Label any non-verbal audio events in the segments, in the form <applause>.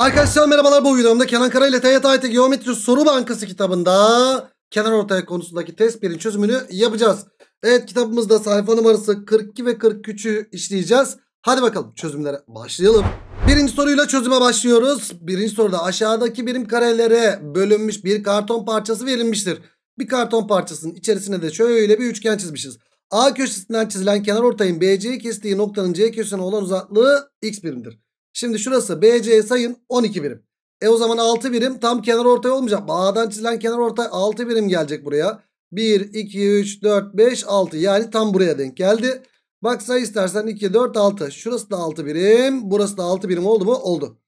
Arkadaşlar merhabalar bu videomda Kenan Kara ile TYT IT Geometri Soru Bankası kitabında kenar ortaya konusundaki test birin çözümünü yapacağız. Evet kitabımızda sayfa numarası 42 ve 43'ü işleyeceğiz. Hadi bakalım çözümlere başlayalım. Birinci soruyla çözüme başlıyoruz. Birinci soruda aşağıdaki birim karelere bölünmüş bir karton parçası verilmiştir. Bir karton parçasının içerisine de şöyle bir üçgen çizmişiz. A köşesinden çizilen kenar ortayın BC'yi kestiği noktanın C köşesine olan uzaklığı x birimdir. Şimdi şurası BC sayın 12 birim. E o zaman 6 birim tam kenar ortay olmayacak. A'dan çizilen kenar ortay 6 birim gelecek buraya. 1, 2, 3, 4, 5, 6 yani tam buraya denk geldi. Bak say istersen 2, 4, 6. Şurası da 6 birim. Burası da 6 birim oldu mu? Oldu.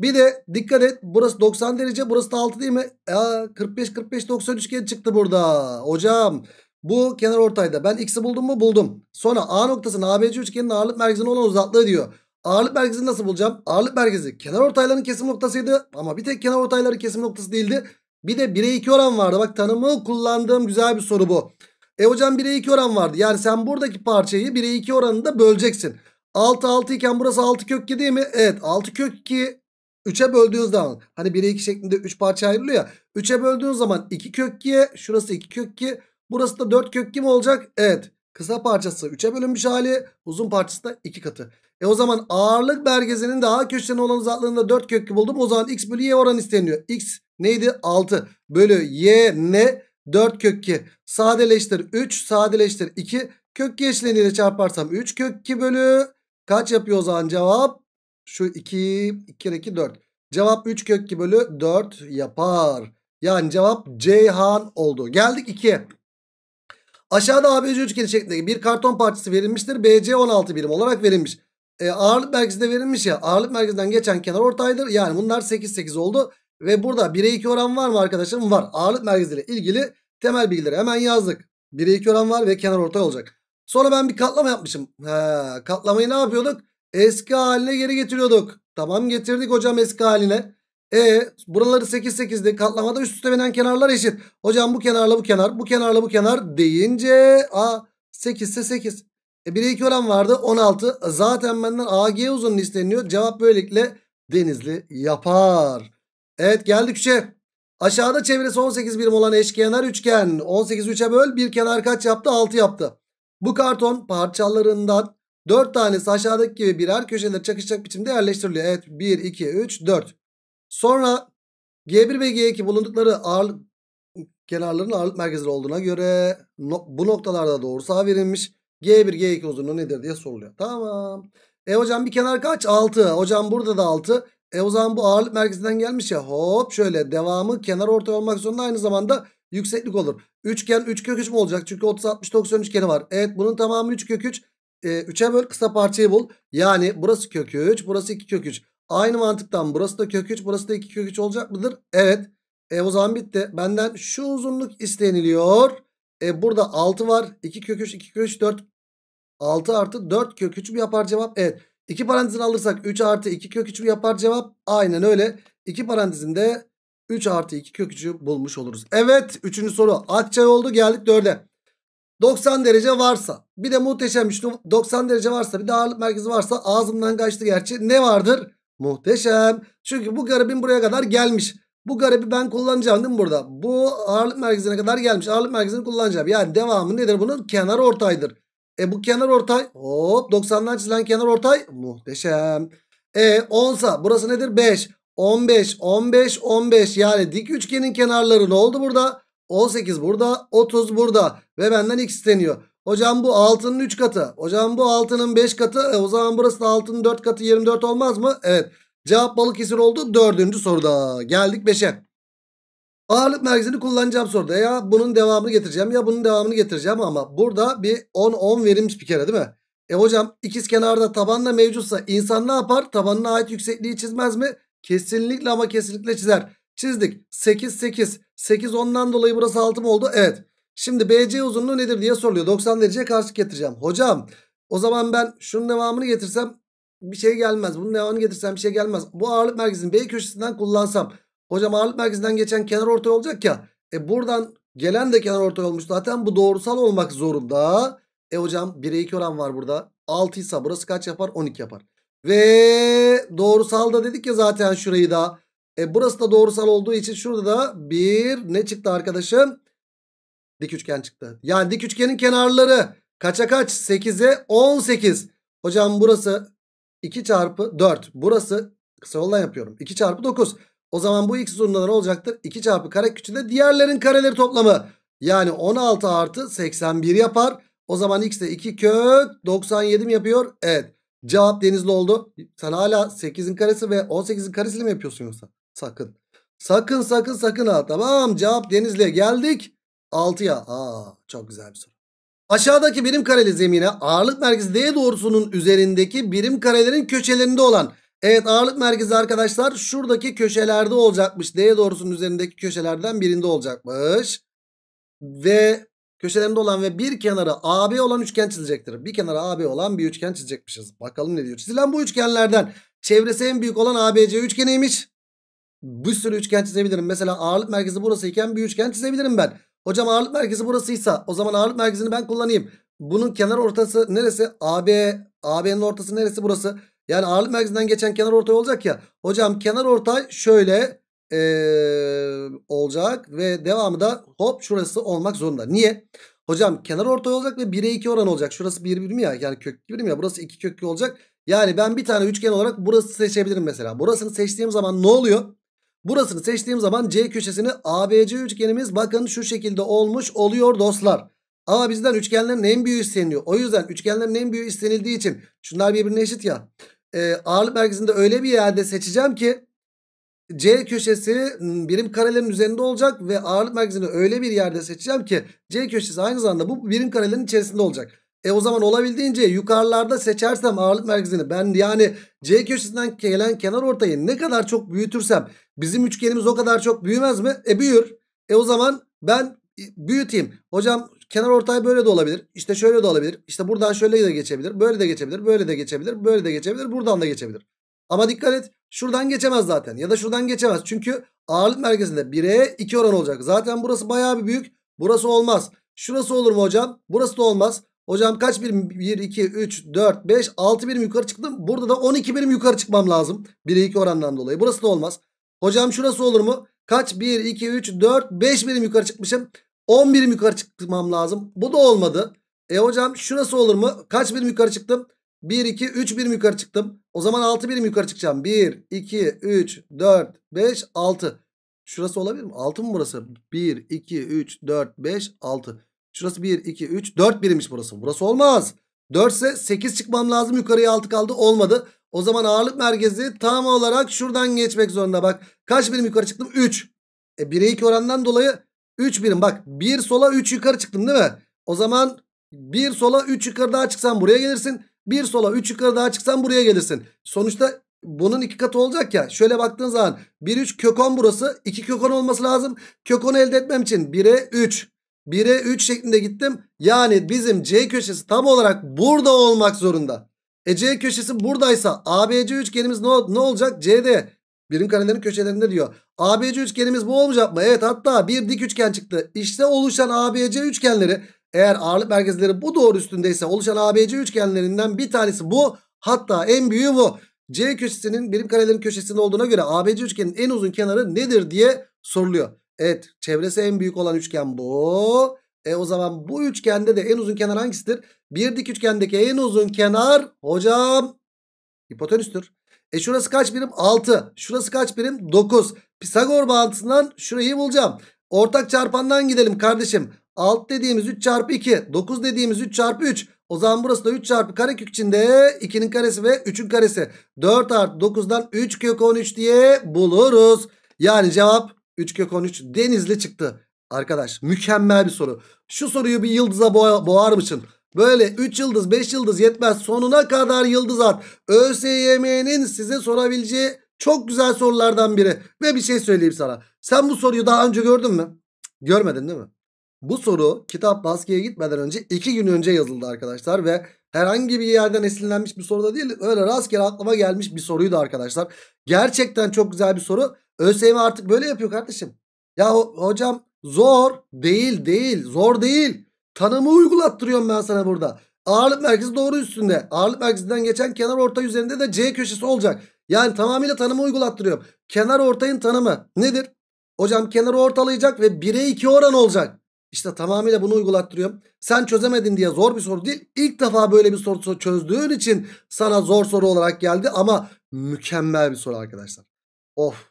Bir de dikkat et burası 90 derece burası da 6 değil mi? E, aa, 45 45 90 üçgen çıktı burada. Hocam bu kenar ortayda ben x'i buldum mu? Buldum. Sonra A noktasının ABC üçgenin ağırlık merkezine olan uzaklığı diyor. Ağırlık merkezini nasıl bulacağım? Ağırlık merkezi kenar ortayların kesim noktasıydı. Ama bir tek kenar ortayları kesim noktası değildi. Bir de 1'e 2 oran vardı. Bak tanımı kullandığım güzel bir soru bu. E hocam 1'e 2 oran vardı. Yani sen buradaki parçayı 1'e 2 oranında böleceksin. 6 6 iken burası 6 kök 2 değil mi? Evet 6 kök 2 3'e böldüğünüz zaman hani 1'e 2 şeklinde 3 parça ayrılıyor ya. 3'e böldüğünüz zaman 2 kök 2'ye şurası 2 kök 2 burası da 4 kök 2 mi olacak? Evet kısa parçası 3'e bölünmüş hali uzun parçası da 2 katı. E o zaman ağırlık merkezinin de A köşesine olan uzaklığında 4 kökü buldum. O zaman x bölü y oran isteniyor. x neydi? 6 bölü y ne? 4 kökü Sadeleştir 3 sadeleştir 2. Kök 2 çarparsam 3 kök 2 bölü kaç yapıyor o zaman cevap? Şu 2 2 kere 2 4. Cevap 3 kök 2 bölü 4 yapar. Yani cevap Ceyhan oldu. Geldik 2'ye. Aşağıda ABC üçgeni şeklindeki bir karton parçası verilmiştir. BC 16 birim olarak verilmiş. E, ağırlık merkezinde verilmiş ya. Ağırlık merkezinden geçen kenar ortaydır. Yani bunlar 8 8 oldu. Ve burada 1'e 2 oran var mı arkadaşlarım? Var. Ağırlık merkeziyle ilgili temel bilgileri hemen yazdık. 1'e 2 oran var ve kenar ortay olacak. Sonra ben bir katlama yapmışım. He, katlamayı ne yapıyorduk? Eski haline geri getiriyorduk. Tamam getirdik hocam eski haline. E buraları 8 8'de katlamada üst üste binen kenarlar eşit. Hocam bu kenarla bu kenar bu kenarla bu kenar deyince a 8 ise 8. E 1'e 2 oran vardı 16. E, zaten benden AG uzun isteniyor. Cevap böylelikle Denizli yapar. Evet geldik 3'e. Aşağıda çevresi 18 birim olan eşkenar üçgen. 18 3'e böl bir kenar kaç yaptı? 6 yaptı. Bu karton parçalarından 4 tanesi aşağıdaki gibi birer köşeleri çakışacak biçimde yerleştiriliyor. Evet 1, 2, 3, 4. Sonra G1 ve G2 bulundukları ağırlık kenarların ağırlık merkezleri olduğuna göre no, bu noktalarda doğru sağ verilmiş. G1 G2 uzunluğu nedir diye soruluyor. Tamam. E hocam bir kenar kaç? 6. Hocam burada da 6. E o zaman bu ağırlık merkezinden gelmiş ya. Hop şöyle devamı kenar ortay olmak zorunda aynı zamanda yükseklik olur. Üçgen 3 üç kök 3 mü olacak? Çünkü 30 60 90 üçgeni var. Evet bunun tamamı 3 kök 3. E, 3'e böl kısa parçayı bul. Yani burası kök 3, burası 2 kök 3. Aynı mantıktan burası da kök 3, burası da 2 kök 3 olacak mıdır? Evet. E o zaman bitti. Benden şu uzunluk isteniliyor. E burada 6 var. 2 kök 3 2 kök 3 4. 6 artı 4 kök 3 mü yapar cevap? Evet. 2 parantezini alırsak 3 artı 2 kök 3 mü yapar cevap? Aynen öyle. 2 parantezinde 3 artı 2 kök 3'ü bulmuş oluruz. Evet 3. soru. Akçay oldu geldik 4'e. 90 derece varsa bir de muhteşem üçlü 90 derece varsa bir de ağırlık merkezi varsa ağzımdan kaçtı gerçi ne vardır? Muhteşem. Çünkü bu garibin buraya kadar gelmiş. Bu garibi ben kullanacağım değil mi burada? Bu ağırlık merkezine kadar gelmiş. Ağırlık merkezini kullanacağım. Yani devamı nedir bunun? Kenar ortaydır. E bu kenar ortay hop 90'dan çizilen kenar ortay muhteşem. E 10 burası nedir? 5. 15 15 15 yani dik üçgenin kenarları ne oldu burada? 18 burada 30 burada ve benden x isteniyor. Hocam bu 6'nın 3 katı. Hocam bu 6'nın 5 katı. E, o zaman burası da 6'nın 4 katı 24 olmaz mı? Evet. Cevap Balıkesir oldu. Dördüncü soruda. Geldik beşe. Ağırlık merkezini kullanacağım soruda. Ya bunun devamını getireceğim ya bunun devamını getireceğim ama burada bir 10-10 verilmiş bir kere değil mi? E hocam ikiz kenarda tabanla mevcutsa insan ne yapar? Tabanına ait yüksekliği çizmez mi? Kesinlikle ama kesinlikle çizer. Çizdik. 8 8. 8 10'dan dolayı burası 6 mı oldu? Evet. Şimdi BC uzunluğu nedir diye soruluyor. 90 dereceye karşı getireceğim. Hocam o zaman ben şunun devamını getirsem bir şey gelmez. Bunun devamını getirsem bir şey gelmez. Bu ağırlık merkezini B köşesinden kullansam. Hocam ağırlık merkezinden geçen kenar ortay olacak ya. E buradan gelen de kenar ortay olmuş zaten. Bu doğrusal olmak zorunda. E hocam 1'e 2 oran var burada. 6 ise burası kaç yapar? 12 yapar. Ve doğrusal da dedik ya zaten şurayı da. E burası da doğrusal olduğu için şurada da bir ne çıktı arkadaşım? Dik üçgen çıktı. Yani dik üçgenin kenarları kaça kaç? 8'e 18. Hocam burası 2 çarpı 4. Burası kısa yoldan yapıyorum. 2 çarpı 9. O zaman bu x zorunda ne olacaktır? 2 çarpı kare küçüğünde diğerlerin kareleri toplamı. Yani 16 artı 81 yapar. O zaman x de 2 kök 97 mi yapıyor? Evet. Cevap denizli oldu. Sen hala 8'in karesi ve 18'in karesiyle mi yapıyorsun yoksa? Sakın. Sakın sakın sakın ha. Tamam cevap Denizli geldik. 6'ya. Aa çok güzel bir soru. Aşağıdaki birim kareli zemine ağırlık merkezi D doğrusunun üzerindeki birim karelerin köşelerinde olan. Evet ağırlık merkezi arkadaşlar şuradaki köşelerde olacakmış. D doğrusunun üzerindeki köşelerden birinde olacakmış. Ve köşelerinde olan ve bir kenarı AB olan üçgen çizecektir Bir kenarı AB olan bir üçgen çizecekmişiz. Bakalım ne diyor. Çizilen bu üçgenlerden çevresi en büyük olan ABC üçgeniymiş. Bir sürü üçgen çizebilirim. Mesela ağırlık merkezi burası iken bir üçgen çizebilirim ben. Hocam ağırlık merkezi burasıysa o zaman ağırlık merkezini ben kullanayım. Bunun kenar ortası neresi? AB. AB'nin ortası neresi burası? Yani ağırlık merkezinden geçen kenar ortay olacak ya. Hocam kenar ortay şöyle ee, olacak ve devamı da hop şurası olmak zorunda. Niye? Hocam kenar ortay olacak ve 1'e 2 oran olacak. Şurası 1 birim ya yani kök birim ya burası 2 köklü olacak. Yani ben bir tane üçgen olarak burası seçebilirim mesela. Burasını seçtiğim zaman ne oluyor? Burasını seçtiğim zaman C köşesini ABC üçgenimiz bakın şu şekilde olmuş oluyor dostlar. Ama bizden üçgenlerin en büyüğü isteniyor. O yüzden üçgenlerin en büyüğü istenildiği için şunlar birbirine eşit ya. E, ağırlık merkezinde öyle bir yerde seçeceğim ki C köşesi birim karelerin üzerinde olacak ve ağırlık merkezini öyle bir yerde seçeceğim ki C köşesi aynı zamanda bu birim karelerin içerisinde olacak. E o zaman olabildiğince yukarılarda seçersem ağırlık merkezini ben yani C köşesinden gelen kenar ortayı ne kadar çok büyütürsem bizim üçgenimiz o kadar çok büyümez mi? E büyür. E o zaman ben e, büyüteyim. Hocam kenar ortay böyle de olabilir. İşte şöyle de olabilir. İşte buradan şöyle de geçebilir. Böyle de geçebilir. Böyle de geçebilir. Böyle de geçebilir. Buradan da geçebilir. Ama dikkat et şuradan geçemez zaten ya da şuradan geçemez. Çünkü ağırlık merkezinde 1'e 2 oran olacak. Zaten burası bayağı bir büyük. Burası olmaz. Şurası olur mu hocam? Burası da olmaz. Hocam kaç birim? 1, 2, 3, 4, 5, 6 birim yukarı çıktım. Burada da 12 birim yukarı çıkmam lazım. 1'e 2 oranından dolayı. Burası da olmaz. Hocam şurası olur mu? Kaç? 1, 2, 3, 4, 5 birim yukarı çıkmışım. 10 birim yukarı çıkmam lazım. Bu da olmadı. E hocam şurası olur mu? Kaç birim yukarı çıktım? 1, 2, 3 birim yukarı çıktım. O zaman 6 birim yukarı çıkacağım. 1, 2, 3, 4, 5, 6. Şurası olabilir mi? 6 mı burası? 1, 2, 3, 4, 5, 6. Şurası 1, 2, 3, 4 birimmiş burası. Burası olmaz. 4 ise 8 çıkmam lazım. Yukarıya 6 kaldı. Olmadı. O zaman ağırlık merkezi tam olarak şuradan geçmek zorunda. Bak kaç birim yukarı çıktım? 3. E 1'e 2 orandan dolayı 3 birim. Bak 1 sola 3 yukarı çıktım değil mi? O zaman 1 sola 3 yukarı daha çıksan buraya gelirsin. 1 sola 3 yukarı daha çıksan buraya gelirsin. Sonuçta bunun iki katı olacak ya. Şöyle baktığın zaman 1 3 kök 10 burası. 2 kök 10 olması lazım. Kök 10 elde etmem için 1'e 3. 1'e 3 şeklinde gittim. Yani bizim C köşesi tam olarak burada olmak zorunda. E C köşesi buradaysa ABC üçgenimiz ne, ne olacak? C'de birim karelerin köşelerinde diyor. ABC üçgenimiz bu olmayacak mı? Evet hatta bir dik üçgen çıktı. İşte oluşan ABC üçgenleri eğer ağırlık merkezleri bu doğru üstündeyse oluşan ABC üçgenlerinden bir tanesi bu. Hatta en büyüğü bu. C köşesinin birim karelerin köşesinde olduğuna göre ABC üçgenin en uzun kenarı nedir diye soruluyor. Evet çevresi en büyük olan üçgen bu. E o zaman bu üçgende de en uzun kenar hangisidir? Bir dik üçgendeki en uzun kenar hocam hipotenüstür. E şurası kaç birim? 6. Şurası kaç birim? 9. Pisagor bağıntısından şurayı bulacağım. Ortak çarpandan gidelim kardeşim. 6 dediğimiz 3 çarpı 2. 9 dediğimiz 3 çarpı 3. O zaman burası da 3 çarpı karekök içinde 2'nin karesi ve 3'ün karesi. 4 artı 9'dan 3 kök 13 diye buluruz. Yani cevap 3 13 denizli çıktı. Arkadaş mükemmel bir soru. Şu soruyu bir yıldıza boğa, boğar mısın? Böyle 3 yıldız 5 yıldız yetmez sonuna kadar yıldız at. ÖSYM'nin size sorabileceği çok güzel sorulardan biri. Ve bir şey söyleyeyim sana. Sen bu soruyu daha önce gördün mü? Görmedin değil mi? Bu soru kitap baskıya gitmeden önce 2 gün önce yazıldı arkadaşlar ve herhangi bir yerden esinlenmiş bir soru da değil. Öyle rastgele aklıma gelmiş bir soruydu arkadaşlar. Gerçekten çok güzel bir soru. ÖSYM artık böyle yapıyor kardeşim. Ya hocam zor değil değil zor değil. Tanımı uygulattırıyorum ben sana burada. Ağırlık merkezi doğru üstünde. Ağırlık merkezinden geçen kenar orta üzerinde de C köşesi olacak. Yani tamamıyla tanımı uygulattırıyorum. Kenar ortayın tanımı nedir? Hocam kenarı ortalayacak ve 1'e 2 oran olacak. İşte tamamıyla bunu uygulattırıyorum. Sen çözemedin diye zor bir soru değil. İlk defa böyle bir soru çözdüğün için sana zor soru olarak geldi ama mükemmel bir soru arkadaşlar. Of.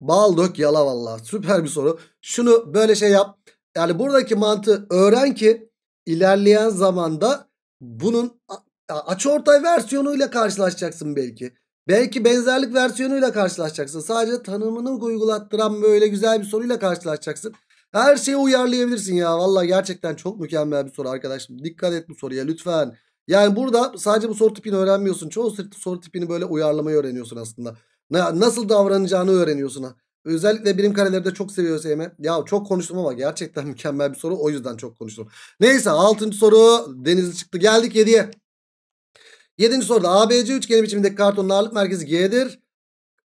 Bal dök yala valla. Süper bir soru. Şunu böyle şey yap. Yani buradaki mantığı öğren ki ilerleyen zamanda bunun açıortay versiyonuyla karşılaşacaksın belki. Belki benzerlik versiyonuyla karşılaşacaksın. Sadece tanımını uygulattıran böyle güzel bir soruyla karşılaşacaksın. Her şeye uyarlayabilirsin ya. Valla gerçekten çok mükemmel bir soru arkadaşım. Dikkat et bu soruya lütfen. Yani burada sadece bu soru tipini öğrenmiyorsun. Çoğu soru tipini böyle uyarlamayı öğreniyorsun aslında. Nasıl davranacağını öğreniyorsun. Özellikle birim kareleri de çok seviyor SM. Ya çok konuştum ama gerçekten <laughs> mükemmel bir soru. O yüzden çok konuştum. Neyse 6. soru denizli çıktı. Geldik 7'ye. 7. soruda ABC üçgeni biçiminde kartonun ağırlık merkezi G'dir.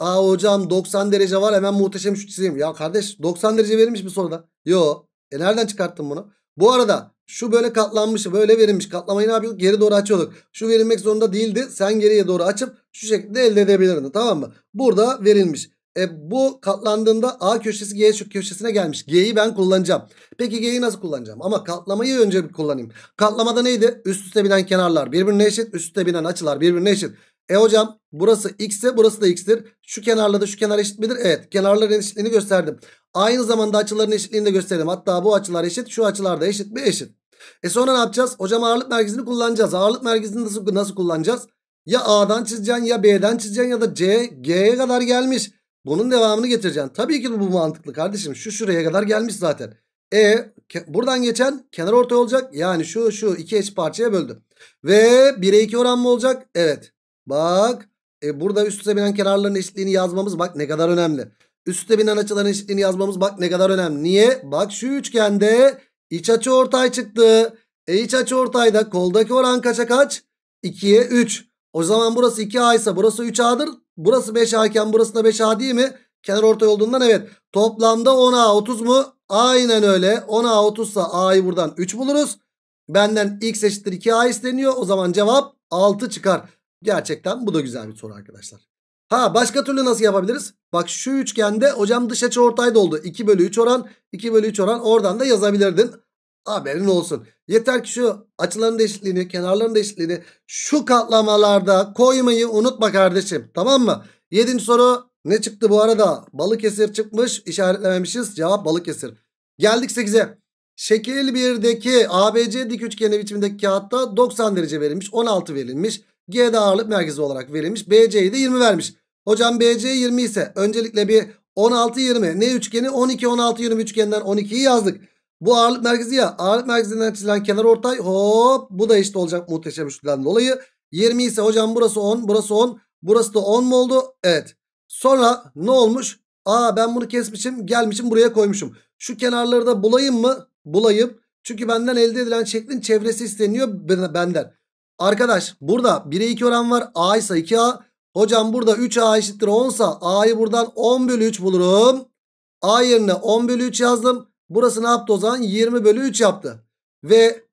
Aa hocam 90 derece var hemen muhteşem şut çizeyim. Ya kardeş 90 derece verilmiş mi soruda? Yo. E nereden çıkarttın bunu? Bu arada şu böyle katlanmış böyle verilmiş. Katlamayı ne yapıyorduk? Geri doğru açıyorduk. Şu verilmek zorunda değildi. Sen geriye doğru açıp şu şekilde elde edebilirdin. Tamam mı? Burada verilmiş. E, bu katlandığında A köşesi G köşesine gelmiş. G'yi ben kullanacağım. Peki G'yi nasıl kullanacağım? Ama katlamayı önce bir kullanayım. Katlamada neydi? Üst üste binen kenarlar birbirine eşit. Üst üste binen açılar birbirine eşit. E hocam burası x ise burası da x'tir. Şu kenarla da şu kenar eşit midir? Evet kenarların eşitliğini gösterdim. Aynı zamanda açıların eşitliğini de gösterdim. Hatta bu açılar eşit şu açılar da eşit mi? Eşit. E sonra ne yapacağız? Hocam ağırlık merkezini kullanacağız. Ağırlık merkezini nasıl, nasıl kullanacağız? Ya A'dan çizeceksin ya B'den çizeceksin ya da C, G'ye kadar gelmiş. Bunun devamını getireceksin. Tabii ki bu mantıklı kardeşim. Şu şuraya kadar gelmiş zaten. E buradan geçen kenar ortay olacak. Yani şu şu iki eş parçaya böldüm. Ve 1'e 2 oran mı olacak? Evet. Bak e, burada üst üste binen kenarların eşitliğini yazmamız bak ne kadar önemli. Üst üste binen açıların eşitliğini yazmamız bak ne kadar önemli. Niye? Bak şu üçgende iç açı ortay çıktı. E iç açı ortayda koldaki oran kaça kaç? 2'ye 3. O zaman burası 2A ise burası 3A'dır. Burası 5A iken burası da 5A değil mi? Kenar ortay olduğundan evet. Toplamda 10A 30 mu? Aynen öyle. 10A 30 ise A'yı buradan 3 buluruz. Benden x eşittir 2A isteniyor. O zaman cevap 6 çıkar. Gerçekten bu da güzel bir soru arkadaşlar. Ha başka türlü nasıl yapabiliriz? Bak şu üçgende hocam dış açı ortay doldu 2 bölü 3 oran 2 bölü 3 oran oradan da yazabilirdin. Haberin olsun. Yeter ki şu açıların değişikliğini, kenarların değişikliğini şu katlamalarda koymayı unutma kardeşim. Tamam mı? Yedinci soru ne çıktı bu arada? Balıkesir çıkmış. işaretlememişiz. Cevap Balıkesir. Geldik 8'e. Şekil 1'deki ABC dik üçgeni biçimindeki kağıtta 90 derece verilmiş. 16 verilmiş. G'de ağırlık merkezi olarak verilmiş. BC'yi de 20 vermiş. Hocam BC 20 ise öncelikle bir 16-20 ne üçgeni 12-16-20 üçgeninden 12'yi yazdık. Bu ağırlık merkezi ya ağırlık merkezinden çizilen kenar ortay hop bu da eşit olacak muhteşem üçlüden dolayı. 20 ise hocam burası 10 burası 10 burası da 10 mu oldu? Evet. Sonra ne olmuş? Aa ben bunu kesmişim gelmişim buraya koymuşum. Şu kenarları da bulayım mı? Bulayım. Çünkü benden elde edilen şeklin çevresi isteniyor benden. Arkadaş burada 1'e 2 oran var. A ise 2A. Hocam burada 3A eşittir 10 sa A'yı buradan 10 bölü 3 bulurum. A yerine 10 bölü 3 yazdım. Burası ne yaptı o zaman? 20 bölü 3 yaptı. Ve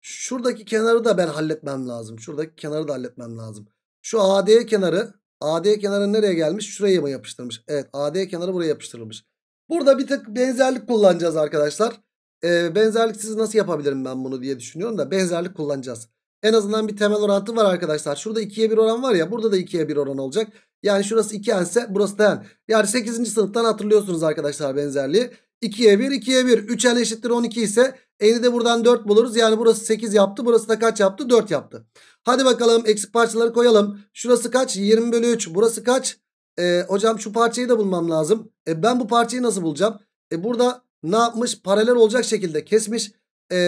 şuradaki kenarı da ben halletmem lazım. Şuradaki kenarı da halletmem lazım. Şu AD kenarı AD kenarı nereye gelmiş? Şuraya mı yapıştırmış? Evet AD kenarı buraya yapıştırılmış. Burada bir tık benzerlik kullanacağız arkadaşlar. Ee, benzerliksiz nasıl yapabilirim ben bunu diye düşünüyorum da benzerlik kullanacağız. En azından bir temel orantı var arkadaşlar. Şurada 2'ye 1 oran var ya. Burada da 2'ye 1 oran olacak. Yani şurası 2n ise burası da n. Yani 8. sınıftan hatırlıyorsunuz arkadaşlar benzerliği. 2'ye 1 2'ye 1 3n eşittir 12 ise n'i de buradan 4 buluruz. Yani burası 8 yaptı. Burası da kaç yaptı? 4 yaptı. Hadi bakalım eksik parçaları koyalım. Şurası kaç? 20 bölü 3. Burası kaç? E, hocam şu parçayı da bulmam lazım. E, ben bu parçayı nasıl bulacağım? E, burada ne yapmış? Paralel olacak şekilde kesmiş e,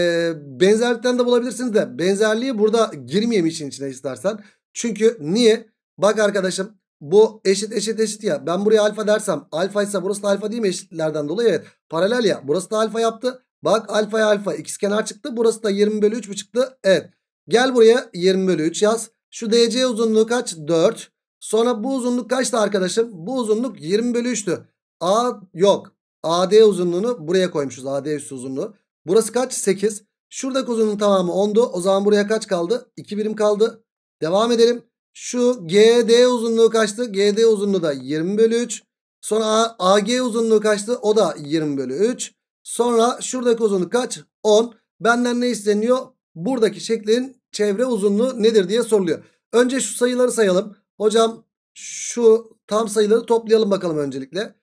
benzerlikten de bulabilirsiniz de benzerliği burada girmeyeyim için içine istersen. Çünkü niye? Bak arkadaşım bu eşit eşit eşit ya. Ben buraya alfa dersem alfa ise burası da alfa değil mi eşitlerden dolayı? Evet. Paralel ya. Burası da alfa yaptı. Bak alfaya alfa. İkiz kenar çıktı. Burası da 20 bölü 3 mü çıktı? Evet. Gel buraya 20 bölü 3 yaz. Şu DC uzunluğu kaç? 4. Sonra bu uzunluk kaçtı arkadaşım? Bu uzunluk 20 bölü 3'tü. A yok. AD uzunluğunu buraya koymuşuz. AD üstü uzunluğu. Burası kaç? 8. Şuradaki uzunluğun tamamı 10'du. O zaman buraya kaç kaldı? 2 birim kaldı. Devam edelim. Şu GD uzunluğu kaçtı? GD uzunluğu da 20 bölü 3. Sonra AG uzunluğu kaçtı? O da 20 bölü 3. Sonra şuradaki uzunluk kaç? 10. Benden ne isteniyor? Buradaki şeklin çevre uzunluğu nedir diye soruluyor. Önce şu sayıları sayalım. Hocam şu tam sayıları toplayalım bakalım öncelikle.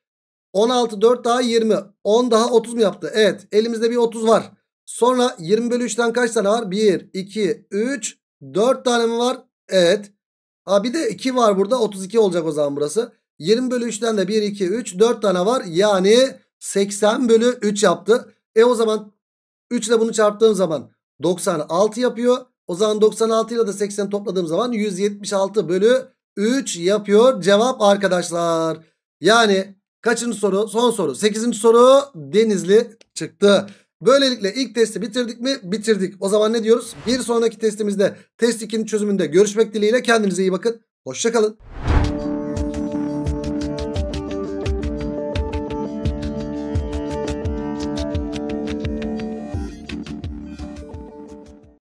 16 4 daha 20. 10 daha 30 mu yaptı? Evet elimizde bir 30 var. Sonra 20 bölü 3'ten kaç tane var? 1, 2, 3, 4 tane mi var? Evet. Ha bir de 2 var burada. 32 olacak o zaman burası. 20 bölü 3'ten de 1, 2, 3, 4 tane var. Yani 80 bölü 3 yaptı. E o zaman 3 ile bunu çarptığım zaman 96 yapıyor. O zaman 96 ile de 80 topladığım zaman 176 bölü 3 yapıyor cevap arkadaşlar. Yani Kaçıncı soru? Son soru. Sekizinci soru Denizli çıktı. Böylelikle ilk testi bitirdik mi? Bitirdik. O zaman ne diyoruz? Bir sonraki testimizde test 2'nin çözümünde görüşmek dileğiyle. Kendinize iyi bakın. Hoşçakalın.